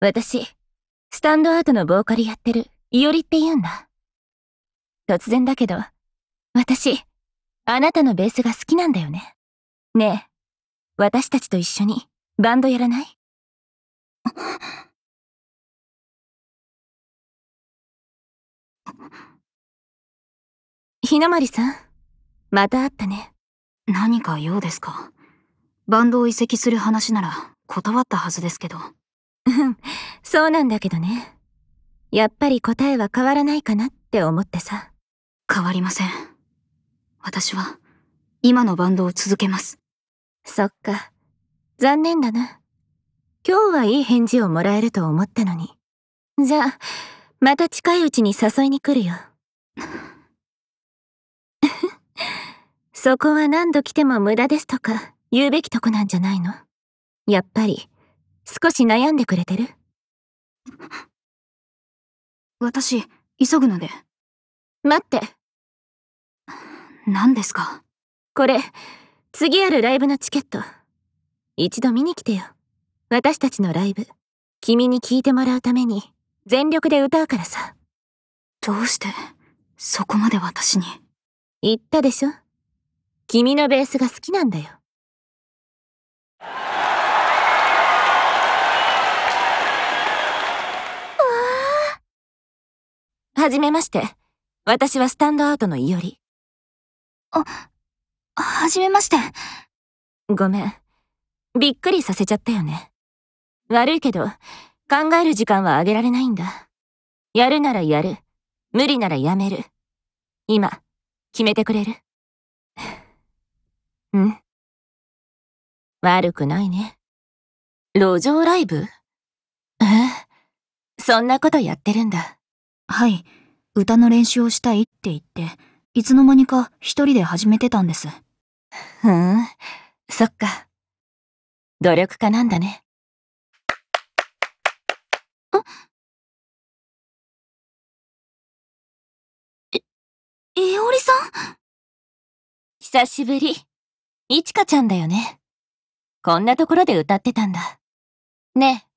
私、スタンドアウトのボーカルやってる、いおりって言うんだ。突然だけど、私、あなたのベースが好きなんだよね。ねえ、私たちと一緒にバンドやらないひなまりさん、また会ったね。何か用ですかバンドを移籍する話なら断ったはずですけど。うん、そうなんだけどね。やっぱり答えは変わらないかなって思ってさ。変わりません。私は、今のバンドを続けます。そっか。残念だな。今日はいい返事をもらえると思ったのに。じゃあ、また近いうちに誘いに来るよ。そこは何度来ても無駄ですとか言うべきとこなんじゃないのやっぱり、少し悩んでくれてる私、急ぐので。待って。何ですかこれ、次あるライブのチケット。一度見に来てよ。私たちのライブ。君に聞いてもらうために、全力で歌うからさ。どうして、そこまで私に。言ったでしょ君のベースが好きなんだよ。はじめまして。私はスタンドアウトのいより。あ、はじめまして。ごめん。びっくりさせちゃったよね。悪いけど、考える時間はあげられないんだ。やるならやる。無理ならやめる。今、決めてくれる うん。悪くないね。路上ライブえそんなことやってるんだ。はい、歌の練習をしたいって言って、いつの間にか一人で始めてたんです。ふん、そっか。努力家なんだね。え、えおりさん久しぶり。いちかちゃんだよね。こんなところで歌ってたんだ。ねえ、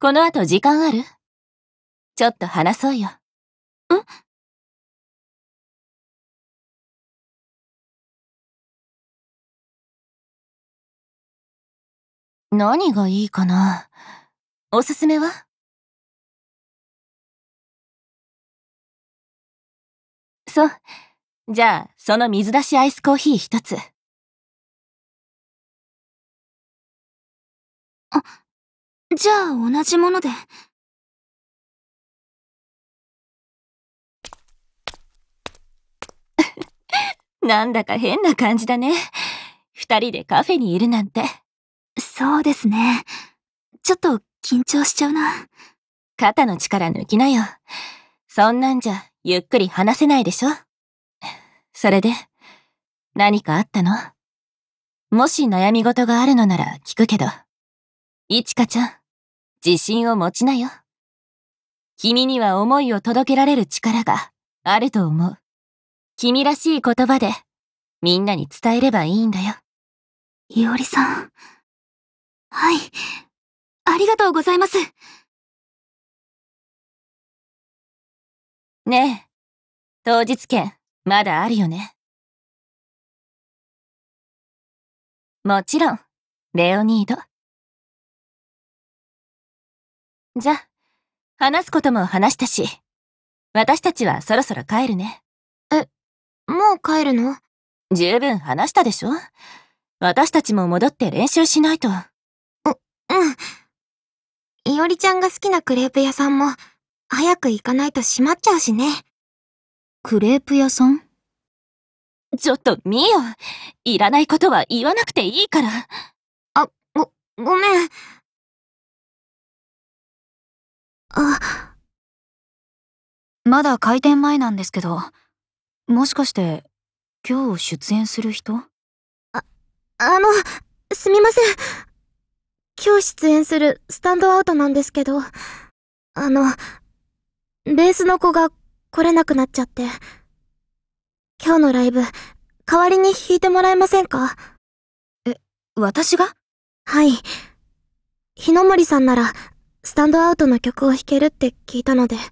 この後時間あるちょっと話そうよ。ん何がいいかなおすすめはそう。じゃあ、その水出しアイスコーヒー一つ。あ、じゃあ同じもので。なんだか変な感じだね。二人でカフェにいるなんて。そうですね。ちょっと緊張しちゃうな。肩の力抜きなよ。そんなんじゃ、ゆっくり話せないでしょ。それで、何かあったのもし悩み事があるのなら聞くけど。いちかちゃん、自信を持ちなよ。君には思いを届けられる力があると思う。君らしい言葉で、みんなに伝えればいいんだよ。いおりさん。はい。ありがとうございます。ねえ、当日券、まだあるよね。もちろん、レオニード。じゃ、話すことも話したし、私たちはそろそろ帰るね。もう帰るの十分話したでしょ私たちも戻って練習しないと。う、うん。いおりちゃんが好きなクレープ屋さんも、早く行かないと閉まっちゃうしね。クレープ屋さんちょっと、みよ。いらないことは言わなくていいから。あ、ご、ごめん。あ。まだ開店前なんですけど、もしかして、今日出演する人あ、あの、すみません。今日出演するスタンドアウトなんですけど、あの、ベースの子が来れなくなっちゃって、今日のライブ、代わりに弾いてもらえませんかえ、私がはい。日の森さんなら、スタンドアウトの曲を弾けるって聞いたので。弾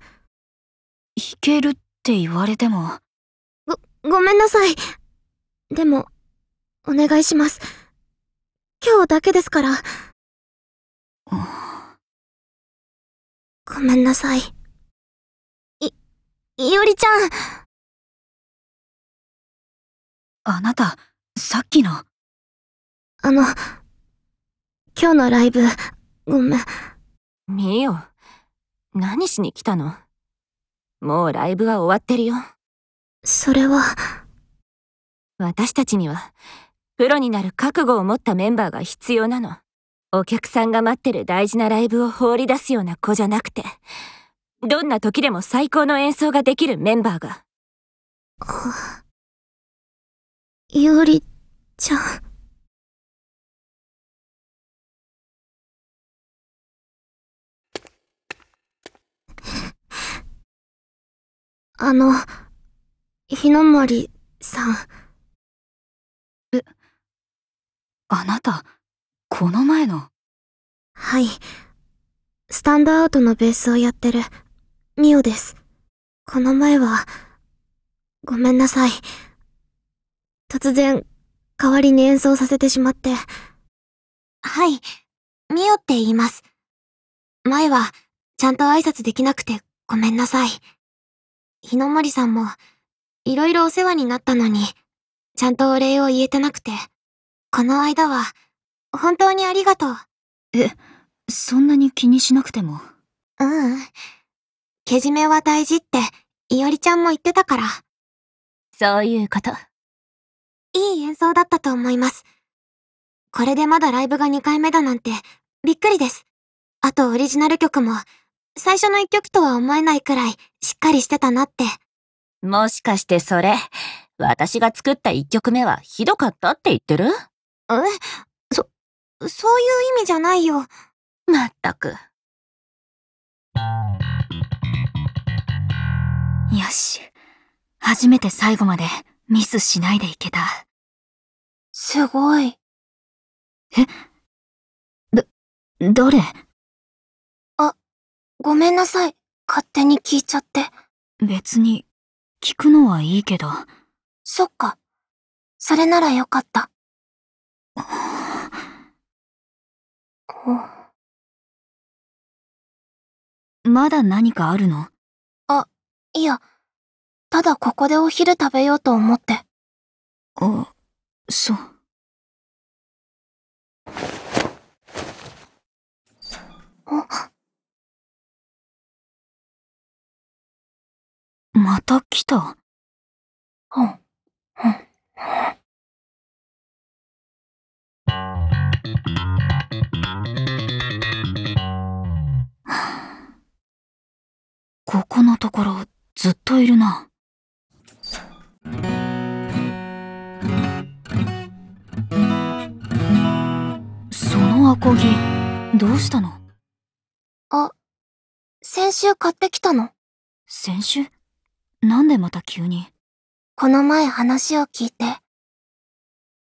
けるって言われても。ごめんなさい。でも、お願いします。今日だけですから。ごめんなさい。い、いおりちゃん。あなた、さっきの。あの、今日のライブ、ごめん。みよ、何しに来たのもうライブは終わってるよ。それは。私たちには、プロになる覚悟を持ったメンバーが必要なの。お客さんが待ってる大事なライブを放り出すような子じゃなくて、どんな時でも最高の演奏ができるメンバーが。ゆうりちゃん。あの。日の森さん。え、あなた、この前の。はい。スタンドアウトのベースをやってる、ミオです。この前は、ごめんなさい。突然、代わりに演奏させてしまって。はい、ミオって言います。前は、ちゃんと挨拶できなくてごめんなさい。日の森さんも、いろいろお世話になったのに、ちゃんとお礼を言えてなくて。この間は、本当にありがとう。え、そんなに気にしなくても。ううん。けじめは大事って、いおりちゃんも言ってたから。そういうこと。いい演奏だったと思います。これでまだライブが2回目だなんて、びっくりです。あとオリジナル曲も、最初の1曲とは思えないくらい、しっかりしてたなって。もしかしてそれ、私が作った一曲目はひどかったって言ってるえ、そ、そういう意味じゃないよ。まったく。よし。初めて最後までミスしないでいけた。すごい。えどれあ、ごめんなさい。勝手に聞いちゃって。別に聞くのはいいけど。そっか。それならよかった。まだ何かあるのあ、いや、ただここでお昼食べようと思って。あ、そう。あまた来た。はん、はん。ここのところずっといるな。そのアコギ、どうしたのあ、先週買ってきたの。先週なんでまた急にこの前話を聞いて。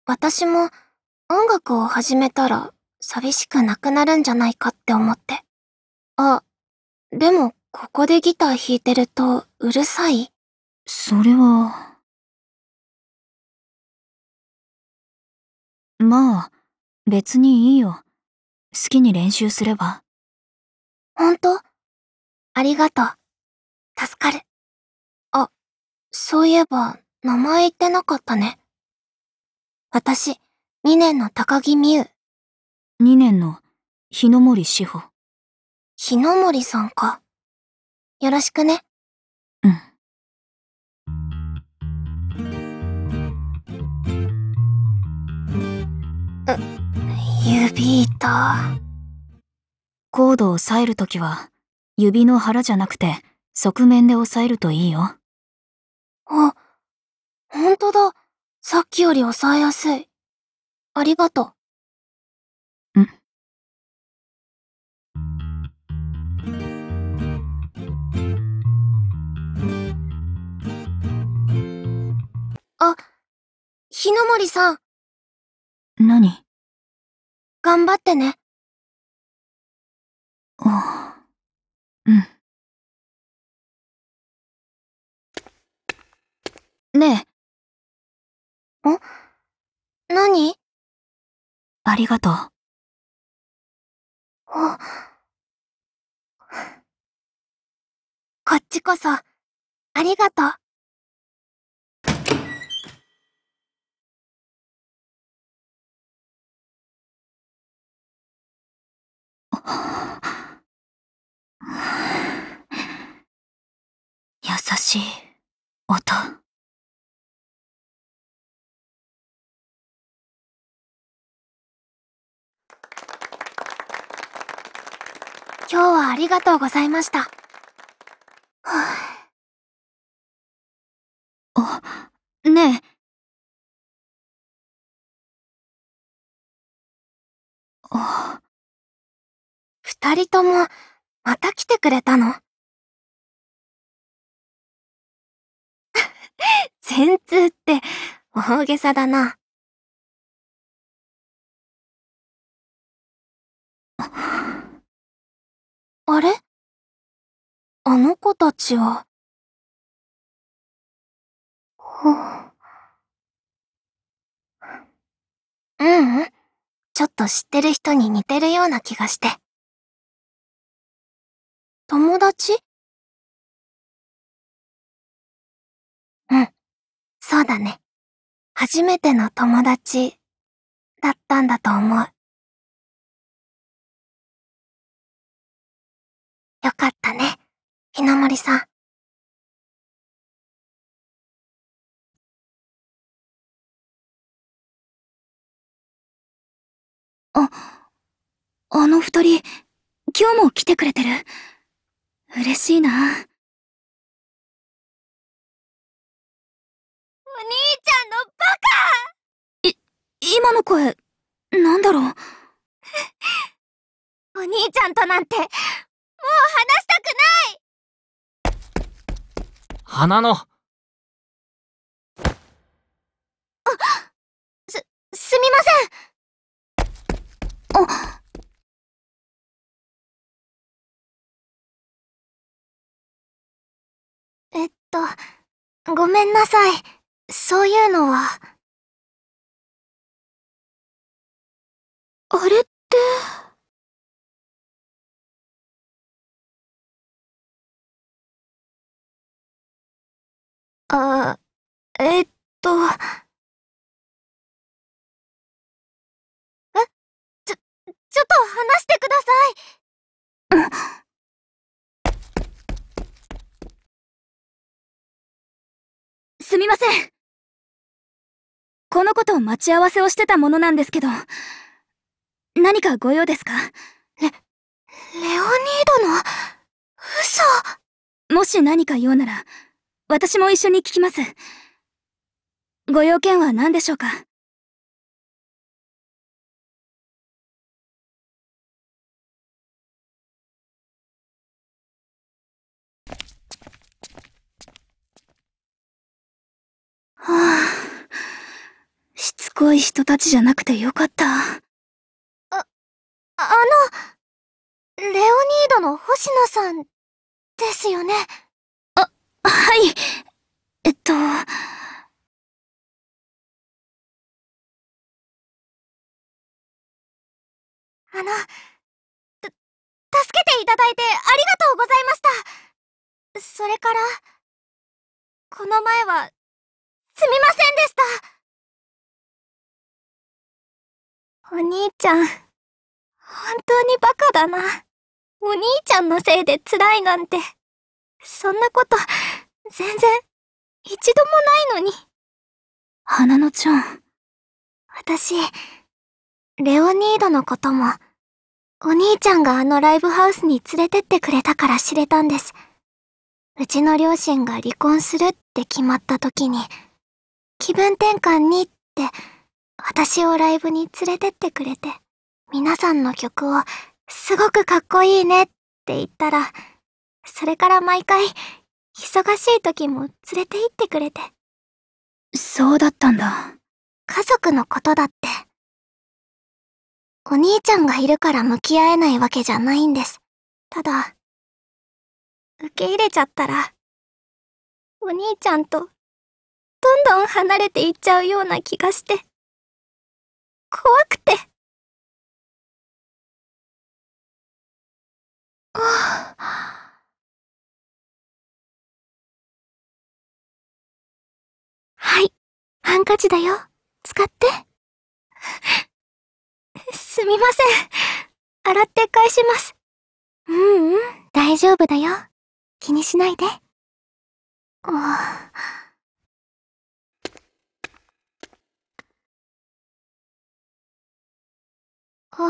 私も音楽を始めたら寂しくなくなるんじゃないかって思って。あ、でもここでギター弾いてるとうるさいそれは。まあ、別にいいよ。好きに練習すれば。ほんとありがとう。助かる。そういえば、名前言ってなかったね。私、2年の高木美優。2年の日の森志保。日の森さんか。よろしくね。うん。指痛。コードを押さえるときは、指の腹じゃなくて、側面で押さえるといいよ。あ、ほんとだ。さっきより抑えやすい。ありがとう。ん。あ、日の森さん。何頑張ってね。ああ、うん。ねえ。ん何ありがとう。あ。こっちこそ、ありがとう。優しい音。今日はありがとうございました。あ、ねえ。あ二人とも、また来てくれたの 全通って大げさだな。あれあの子たちは。ううん。ちょっと知ってる人に似てるような気がして。友達うん。そうだね。初めての友達だったんだと思う。よかったね、日の森さん。あ、あの二人、今日も来てくれてる。嬉しいな。お兄ちゃんのバカい、今の声、なんだろう。お兄ちゃんとなんて、もう話したくない花のす、すみませんあえっと、ごめんなさい。そういうのは。あれって。あ、えっと。えちょ、ちょっと話してください。すみません。この子と待ち合わせをしてたものなんですけど、何かご用ですかレ、レオニードの、嘘もし何か用なら、私も一緒に聞きます。ご用件は何でしょうかはあ、しつこい人たちじゃなくてよかった。あ、あの、レオニードの星野さんですよね。はいえっとあの、助けていただいてありがとうございましたそれから、この前は、すみませんでしたお兄ちゃん、本当にバカだな。お兄ちゃんのせいで辛いなんて、そんなこと、全然、一度もないのに。花のちゃん。私、レオニードのことも、お兄ちゃんがあのライブハウスに連れてってくれたから知れたんです。うちの両親が離婚するって決まった時に、気分転換にって、私をライブに連れてってくれて、皆さんの曲をすごくかっこいいねって言ったら、それから毎回、忙しい時も連れて行ってくれて。そうだったんだ。家族のことだって。お兄ちゃんがいるから向き合えないわけじゃないんです。ただ、受け入れちゃったら、お兄ちゃんと、どんどん離れていっちゃうような気がして、怖くて。はぁ。はい。ハンカチだよ。使って。すみません。洗って返します。うんうん、大丈夫だよ。気にしないで。あお、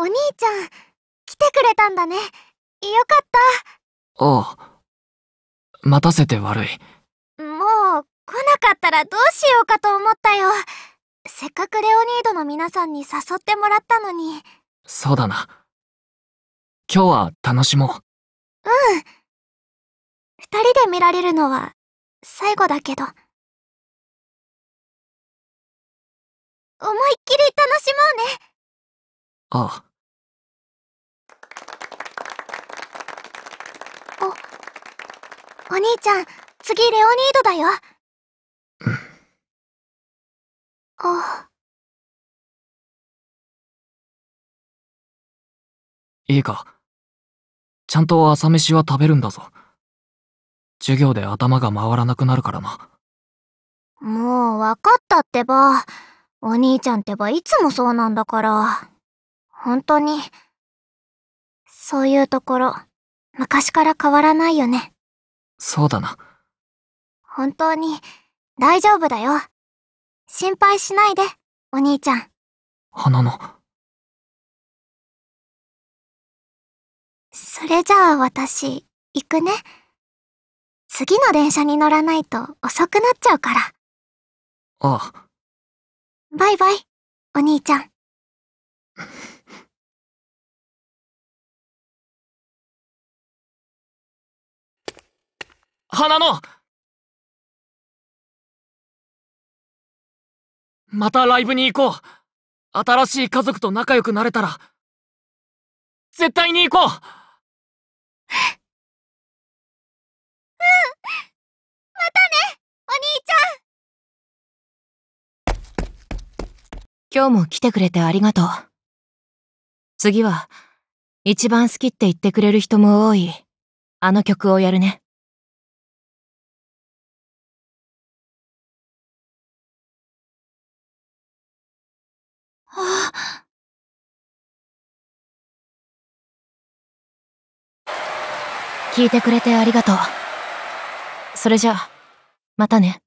お兄ちゃん、来てくれたんだね。よかった。ああ。待たせて悪い。来なかったらどうしようかと思ったよ。せっかくレオニードの皆さんに誘ってもらったのに。そうだな。今日は楽しもう。うん。二人で見られるのは最後だけど。思いっきり楽しもうね。ああ。お、お兄ちゃん、次レオニードだよ。あ。いいか。ちゃんと朝飯は食べるんだぞ。授業で頭が回らなくなるからな。もう分かったってば。お兄ちゃんってばいつもそうなんだから。本当に。そういうところ、昔から変わらないよね。そうだな。本当に、大丈夫だよ。心配しないで、お兄ちゃん。花の。それじゃあ私、行くね。次の電車に乗らないと遅くなっちゃうから。ああ。バイバイ、お兄ちゃん。花野またライブに行こう新しい家族と仲良くなれたら、絶対に行こううんまたね、お兄ちゃん今日も来てくれてありがとう。次は、一番好きって言ってくれる人も多い、あの曲をやるね。聞いてくれてありがとう。それじゃあ、またね。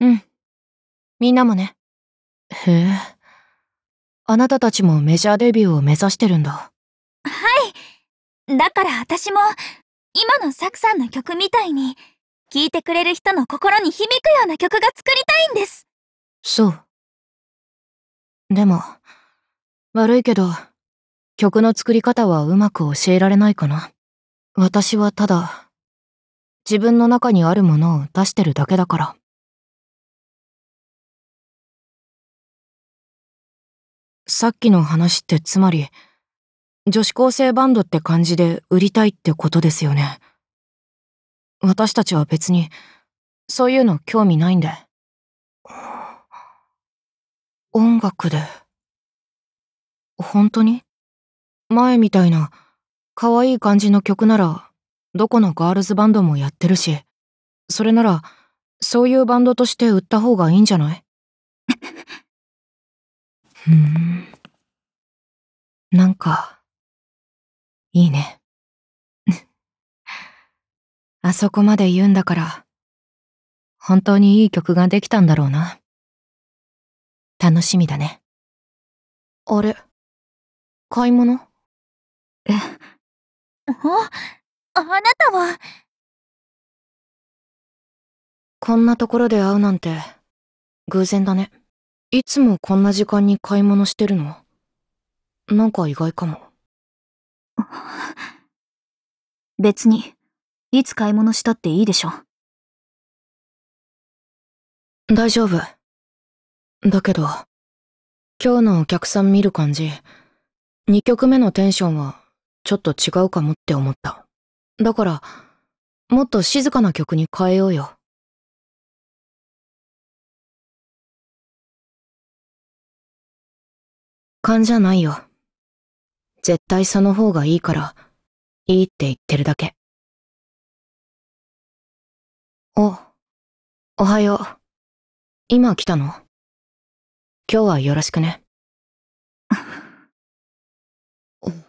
うん。みんなもね。へえ。あなたたちもメジャーデビューを目指してるんだ。だから私も、今のサクさんの曲みたいに、聴いてくれる人の心に響くような曲が作りたいんです。そう。でも、悪いけど、曲の作り方はうまく教えられないかな。私はただ、自分の中にあるものを出してるだけだから。さっきの話ってつまり、女子高生バンドって感じで売りたいってことですよね。私たちは別に、そういうの興味ないんで。音楽で。本当に前みたいな、可愛い感じの曲なら、どこのガールズバンドもやってるし、それなら、そういうバンドとして売った方がいいんじゃないーん。なんか。いいね。あそこまで言うんだから、本当にいい曲ができたんだろうな。楽しみだね。あれ買い物え、あ、あなたは。こんなところで会うなんて、偶然だね。いつもこんな時間に買い物してるのなんか意外かも。別に、いつ買い物したっていいでしょ。大丈夫。だけど、今日のお客さん見る感じ、2曲目のテンションはちょっと違うかもって思った。だから、もっと静かな曲に変えようよ。勘じゃないよ。絶対その方がいいから、いいって言ってるだけ。お、おはよう。今来たの今日はよろしくね。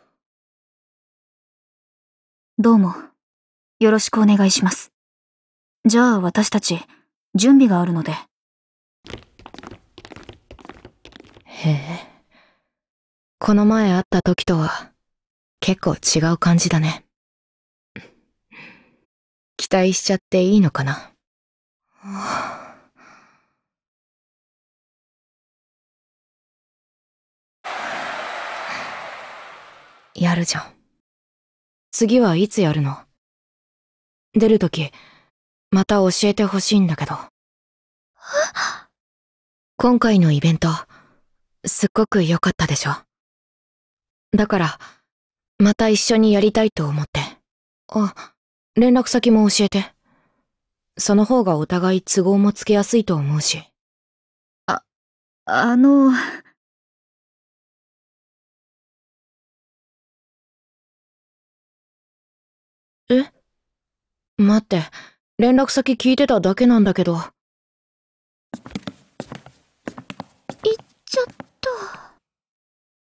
どうも、よろしくお願いします。じゃあ私たち、準備があるので。へえ。この前会った時とは結構違う感じだね。期待しちゃっていいのかな。やるじゃん。次はいつやるの出るとき、また教えてほしいんだけど。今回のイベント、すっごく良かったでしょだから、また一緒にやりたいと思って。あ、連絡先も教えて。その方がお互い都合もつけやすいと思うし。あ、あの、え待って、連絡先聞いてただけなんだけど。